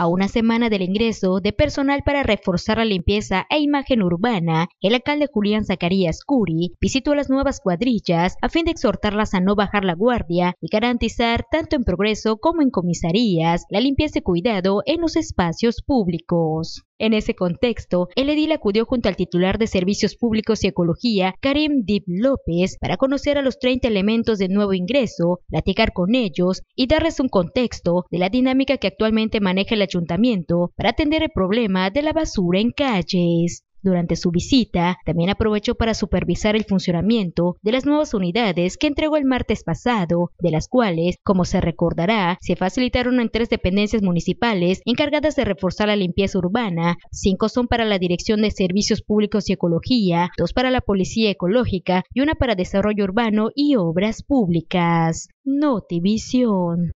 A una semana del ingreso de personal para reforzar la limpieza e imagen urbana, el alcalde Julián Zacarías Curi visitó las nuevas cuadrillas a fin de exhortarlas a no bajar la guardia y garantizar, tanto en progreso como en comisarías, la limpieza y cuidado en los espacios públicos. En ese contexto, el edil acudió junto al titular de Servicios Públicos y Ecología, Karim Dip López, para conocer a los 30 elementos de nuevo ingreso, platicar con ellos y darles un contexto de la dinámica que actualmente maneja el ayuntamiento para atender el problema de la basura en calles. Durante su visita, también aprovechó para supervisar el funcionamiento de las nuevas unidades que entregó el martes pasado, de las cuales, como se recordará, se facilitaron en tres dependencias municipales encargadas de reforzar la limpieza urbana, cinco son para la Dirección de Servicios Públicos y Ecología, dos para la Policía Ecológica y una para Desarrollo Urbano y Obras Públicas. Notivisión.